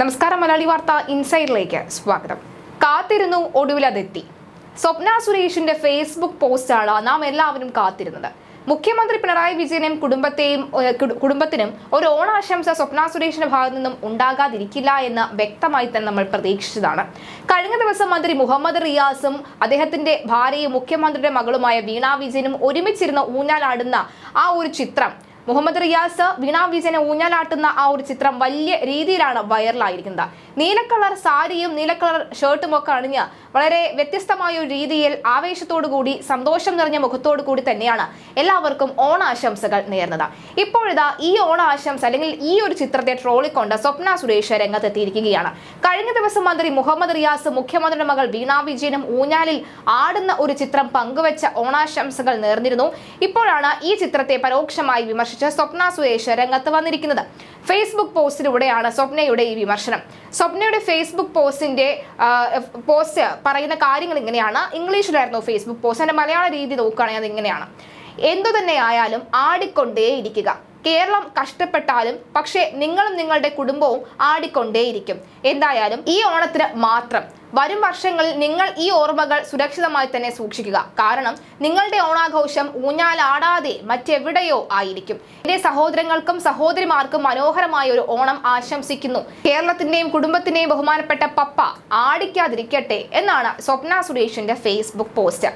നമസ്കാരം മലയാളി വാർത്ത ഇൻസൈഡിലേക്ക് സ്വാഗതം കാത്തിരുന്നു ഒടുവിലതെത്തി സ്വപ്ന സുരേഷിന്റെ ഫേസ്ബുക്ക് പോസ്റ്റാണ് നാം എല്ലാവരും കാത്തിരുന്നത് മുഖ്യമന്ത്രി പിണറായി വിജയനും കുടുംബത്തെയും കുടുംബത്തിനും ഒരു ഓണാശംസ സ്വപ്ന സുരേഷിന്റെ ഭാഗത്തു നിന്നും ഉണ്ടാകാതിരിക്കില്ല എന്ന് വ്യക്തമായി തന്നെ നമ്മൾ പ്രതീക്ഷിച്ചതാണ് കഴിഞ്ഞ ദിവസം മന്ത്രി മുഹമ്മദ് റിയാസും അദ്ദേഹത്തിന്റെ ഭാര്യയും മുഖ്യമന്ത്രിയുടെ മകളുമായ വീണാ വിജയനും ഒരുമിച്ചിരുന്ന് ഊഞ്ഞാലാടുന്ന ആ ഒരു ചിത്രം മുഹമ്മദ് റിയാസ് വീണാ വിജയനെ ഊഞ്ഞാലാട്ടുന്ന ആ ഒരു ചിത്രം വലിയ രീതിയിലാണ് വൈറലായിരിക്കുന്നത് നീലക്കളർ സാരിയും നീലക്കളർ ഷർട്ടും ഒക്കെ അണിഞ്ഞ് വളരെ വ്യത്യസ്തമായ ഒരു രീതിയിൽ ആവേശത്തോടുകൂടി സന്തോഷം നിറഞ്ഞ മുഖത്തോടു കൂടി തന്നെയാണ് എല്ലാവർക്കും ഓണാശംസകൾ നേർന്നത് ഇപ്പോഴിതാ ഈ ഓണാശംസ അല്ലെങ്കിൽ ഈ ഒരു ചിത്രത്തെ ട്രോളിക്കൊണ്ട് സ്വപ്ന സുരേഷ് രംഗത്തെത്തിയിരിക്കുകയാണ് കഴിഞ്ഞ ദിവസം മന്ത്രി മുഹമ്മദ് റിയാസ് മുഖ്യമന്ത്രിയുടെ മകൾ വീണാ വിജയനും ഊഞ്ഞാലിൽ ആടുന്ന ഒരു ചിത്രം പങ്കുവച്ച ഓണാശംസകൾ നേർന്നിരുന്നു ഇപ്പോഴാണ് ഈ ചിത്രത്തെ പരോക്ഷമായി വിമർശനം വിമർശിച്ച സ്വപ്ന സുരേഷ് രംഗത്ത് വന്നിരിക്കുന്നത് ഫേസ്ബുക്ക് പോസ്റ്റിലൂടെയാണ് സ്വപ്നയുടെ ഈ വിമർശനം സ്വപ്നയുടെ ഫേസ്ബുക്ക് പോസ്റ്റിന്റെ പോസ്റ്റ് പറയുന്ന കാര്യങ്ങൾ ഇങ്ങനെയാണ് ഇംഗ്ലീഷിലായിരുന്നു ഫേസ്ബുക്ക് പോസ്റ്റ് എന്റെ മലയാള രീതി നോക്കുകയാണെങ്കിൽ അത് ഇങ്ങനെയാണ് എന്തു തന്നെ ആയാലും ഇരിക്കുക കേരളം കഷ്ടപ്പെട്ടാലും പക്ഷേ നിങ്ങളും നിങ്ങളുടെ കുടുംബവും ആടിക്കൊണ്ടേയിരിക്കും എന്തായാലും ഈ ഓണത്തിന് മാത്രം വരും വർഷങ്ങളിൽ നിങ്ങൾ ഈ ഓർമ്മകൾ സുരക്ഷിതമായി തന്നെ സൂക്ഷിക്കുക കാരണം നിങ്ങളുടെ ഓണാഘോഷം ഊഞ്ഞാലാടാതെ മറ്റെവിടെയോ ആയിരിക്കും എന്റെ സഹോദരങ്ങൾക്കും സഹോദരിമാർക്കും മനോഹരമായ ഒരു ഓണം ആശംസിക്കുന്നു കേരളത്തിന്റെയും കുടുംബത്തിന്റെയും ബഹുമാനപ്പെട്ട പപ്പ ആടിക്കാതിരിക്കട്ടെ എന്നാണ് സ്വപ്ന സുരേഷിന്റെ ഫേസ്ബുക്ക് പോസ്റ്റ്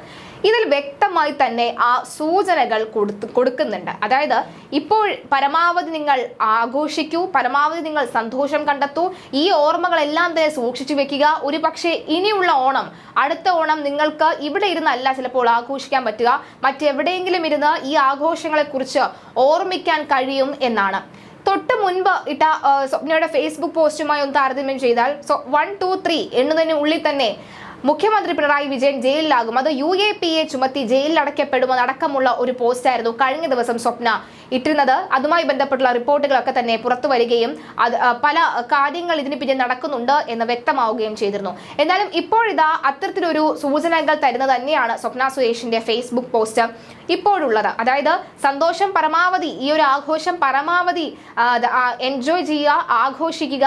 ഇതിൽ വ്യക്തമായി തന്നെ ആ സൂചനകൾ കൊടുത്ത് കൊടുക്കുന്നുണ്ട് അതായത് ഇപ്പോൾ പരമാവധി നിങ്ങൾ ആഘോഷിക്കൂ പരമാവധി നിങ്ങൾ സന്തോഷം കണ്ടെത്തൂ ഈ ഓർമ്മകളെല്ലാം തന്നെ സൂക്ഷിച്ചു വെക്കുക ഒരു പക്ഷേ ഇനിയുള്ള ഓണം അടുത്ത ഓണം നിങ്ങൾക്ക് ഇവിടെ ഇരുന്നല്ല ചിലപ്പോൾ ആഘോഷിക്കാൻ പറ്റുക മറ്റെവിടെയെങ്കിലും ഇരുന്ന് ഈ ആഘോഷങ്ങളെക്കുറിച്ച് ഓർമ്മിക്കാൻ കഴിയും എന്നാണ് തൊട്ട് മുൻപ് ഇട്ട സ്വപ്നയുടെ ഫേസ്ബുക്ക് പോസ്റ്റുമായി ഒന്ന് താരതമ്യം ചെയ്താൽ സോ വൺ ടു ത്രീ എണ്ണുന്നതിന് ഉള്ളിൽ തന്നെ മുഖ്യമന്ത്രി പിണറായി വിജയൻ ജയിലിലാകും അത് യു എ പി എ ചുമത്തി ജയിലിലടയ്ക്കപ്പെടുമെന്ന് അടക്കമുള്ള ഒരു പോസ്റ്റായിരുന്നു കഴിഞ്ഞ ദിവസം സ്വപ്ന ഇട്ടിരുന്നത് അതുമായി ബന്ധപ്പെട്ടുള്ള റിപ്പോർട്ടുകളൊക്കെ തന്നെ പുറത്തു വരികയും അത് പല കാര്യങ്ങൾ ഇതിന് പിന്നെ നടക്കുന്നുണ്ട് എന്ന് വ്യക്തമാവുകയും ചെയ്തിരുന്നു എന്നാലും ഇപ്പോഴിതാ അത്തരത്തിലൊരു സൂചനകൾ തരുന്നത് തന്നെയാണ് സ്വപ്ന സുരേഷിന്റെ ഫേസ്ബുക്ക് പോസ്റ്റ് ഇപ്പോഴുള്ളത് അതായത് സന്തോഷം പരമാവധി ഈ ഒരു ആഘോഷം പരമാവധി എൻജോയ് ചെയ്യുക ആഘോഷിക്കുക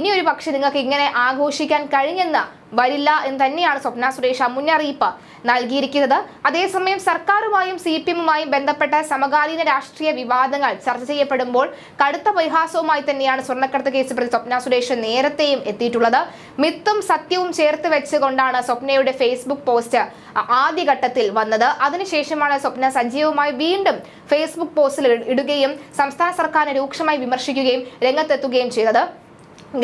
ഇനിയൊരു പക്ഷെ നിങ്ങൾക്ക് ഇങ്ങനെ ആഘോഷിക്കാൻ കഴിഞ്ഞെന്ന് വരില്ല എന്ന് തന്നെയാണ് സ്വപ്ന സുരേഷ മുന്നറിയിപ്പ് നൽകിയിരിക്കുന്നത് അതേസമയം സർക്കാരുമായും സി പി എമ്മുമായും ബന്ധപ്പെട്ട സമകാലീന രാഷ്ട്രീയ വിവാദങ്ങൾ ചർച്ച ചെയ്യപ്പെടുമ്പോൾ കടുത്ത പരിഹാസവുമായി തന്നെയാണ് സ്വർണ്ണക്കടത്ത് കേസ് പ്രതി സ്വപ്ന സുരേഷ് നേരത്തെയും എത്തിയിട്ടുള്ളത് മിത്തും സത്യവും ചേർത്ത് വെച്ചുകൊണ്ടാണ് സ്വപ്നയുടെ ഫേസ്ബുക്ക് പോസ്റ്റ് ആദ്യഘട്ടത്തിൽ വന്നത് അതിനുശേഷമാണ് സ്വപ്ന സജീവമായി വീണ്ടും ഫേസ്ബുക്ക് പോസ്റ്റിൽ ഇടുകയും സംസ്ഥാന സർക്കാരിനെ രൂക്ഷമായി വിമർശിക്കുകയും രംഗത്തെത്തുകയും ചെയ്തത്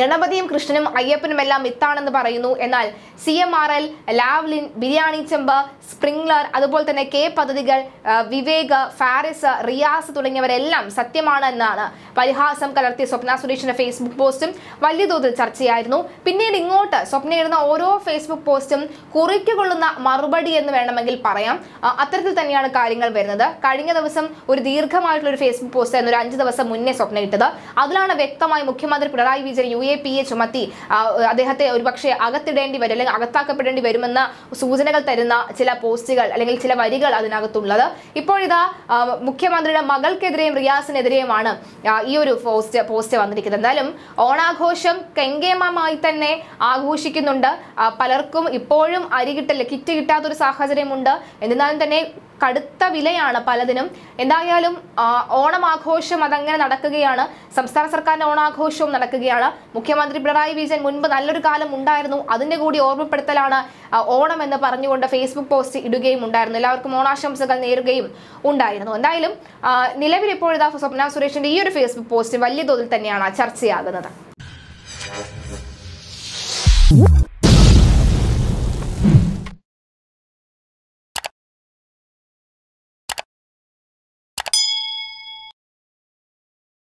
ഗണപതിയും കൃഷ്ണനും അയ്യപ്പനും എല്ലാം മിത്താണെന്ന് പറയുന്നു എന്നാൽ C M R L Lavalin biryani ചെമ്പ് സ്പ്രിംഗ്ലർ അതുപോലെ തന്നെ കെ പദ്ധതികൾ വിവേക് ഫാരിസ് റിയാസ് തുടങ്ങിയവരെല്ലാം സത്യമാണ് എന്നാണ് പരിഹാസം കലർത്തിയ സ്വപ്ന സുരേഷിന്റെ ഫേസ്ബുക്ക് പോസ്റ്റും വലിയ തോതിൽ ചർച്ചയായിരുന്നു പിന്നീട് ഇങ്ങോട്ട് സ്വപ്ന ഇടുന്ന ഓരോ ഫേസ്ബുക്ക് പോസ്റ്റും കുറിക്കുകൊള്ളുന്ന മറുപടി എന്ന് വേണമെങ്കിൽ പറയാം അത്തരത്തിൽ തന്നെയാണ് കാര്യങ്ങൾ വരുന്നത് കഴിഞ്ഞ ദിവസം ഒരു ദീർഘമായിട്ടുള്ള ഒരു ഫേസ്ബുക്ക് പോസ്റ്റ് ആയിരുന്നു ഒരു അഞ്ച് ദിവസം മുന്നേ സ്വപ്ന ഇട്ടത് അതിലാണ് വ്യക്തമായി മുഖ്യമന്ത്രി Pinarayi Vijayan A P A ചുമത്തി അദ്ദേഹത്തെ ഒരുപക്ഷെ അകത്തിടേണ്ടി വരും അല്ലെങ്കിൽ അകത്താക്കപ്പെടേണ്ടി വരുമെന്ന സൂചനകൾ തരുന്ന ചില പോസ്റ്റുകൾ അല്ലെങ്കിൽ ചില വരികൾ അതിനകത്തുള്ളത് ഇപ്പോഴിതാ മുഖ്യമന്ത്രിയുടെ മകൾക്കെതിരെയും റിയാസിനെതിരെയുമാണ് ഈ ഒരു പോസ്റ്റ് പോസ്റ്റ് വന്നിരിക്കുന്നത് എന്തായാലും ഓണാഘോഷം കെങ്കേമമായി തന്നെ ആഘോഷിക്കുന്നുണ്ട് പലർക്കും ഇപ്പോഴും അരി കിട്ടില്ല കിറ്റ് കിട്ടാത്തൊരു സാഹചര്യമുണ്ട് എന്നിരുന്നാലും തന്നെ കടുത്ത വിലയാണ് പലതിനും എന്തായാലും ഓണം ആഘോഷം അതങ്ങനെ നടക്കുകയാണ് സംസ്ഥാന സർക്കാരിന്റെ ഓണാഘോഷവും നടക്കുകയാണ് മുഖ്യമന്ത്രി പിണറായി വിജയൻ മുൻപ് നല്ലൊരു കാലം ഉണ്ടായിരുന്നു അതിന്റെ കൂടി ഓർമ്മപ്പെടുത്തലാണ് ഓണം എന്ന് പറഞ്ഞുകൊണ്ട് ഫേസ്ബുക്ക് പോസ്റ്റ് ഇടുകയും ഉണ്ടായിരുന്നു എല്ലാവർക്കും ഓണാശംസകൾ നേരുകയും ഉണ്ടായിരുന്നു എന്തായാലും നിലവിൽ ഇപ്പോഴത്തെ സ്വപ്ന സുരേഷിന്റെ ഈ ഒരു ഫേസ്ബുക്ക് പോസ്റ്റ് വലിയ തോതിൽ തന്നെയാണ് ചർച്ചയാകുന്നത്